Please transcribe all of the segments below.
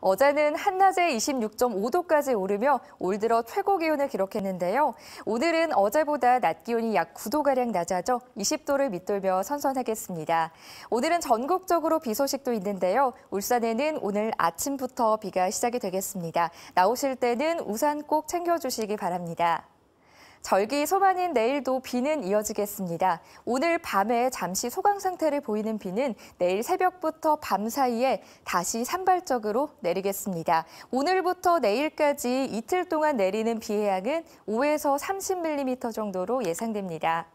어제는 한낮에 26.5도까지 오르며 올 들어 최고 기온을 기록했는데요. 오늘은 어제보다 낮 기온이 약 9도가량 낮아져 20도를 밑돌며 선선하겠습니다. 오늘은 전국적으로 비 소식도 있는데요. 울산에는 오늘 아침부터 비가 시작이 되겠습니다. 나오실 때는 우산 꼭 챙겨주시기 바랍니다. 절기 소반인 내일도 비는 이어지겠습니다. 오늘 밤에 잠시 소강 상태를 보이는 비는 내일 새벽부터 밤 사이에 다시 산발적으로 내리겠습니다. 오늘부터 내일까지 이틀 동안 내리는 비의 양은 5에서 30mm 정도로 예상됩니다.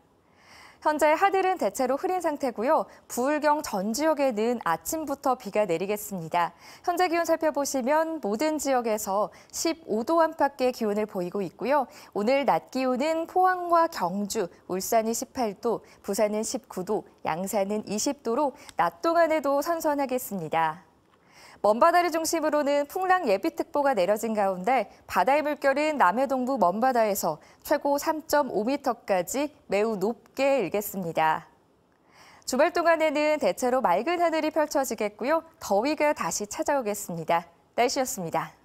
현재 하늘은 대체로 흐린 상태고요. 부울경 전 지역에는 아침부터 비가 내리겠습니다. 현재 기온 살펴보시면 모든 지역에서 15도 안팎의 기온을 보이고 있고요. 오늘 낮 기온은 포항과 경주, 울산이 18도, 부산은 19도, 양산은 20도로 낮 동안에도 선선하겠습니다. 먼바다를 중심으로는 풍랑 예비특보가 내려진 가운데 바다의 물결은 남해 동부 먼바다에서 최고 3.5m까지 매우 높게 일겠습니다. 주말 동안에는 대체로 맑은 하늘이 펼쳐지겠고요. 더위가 다시 찾아오겠습니다. 날씨였습니다.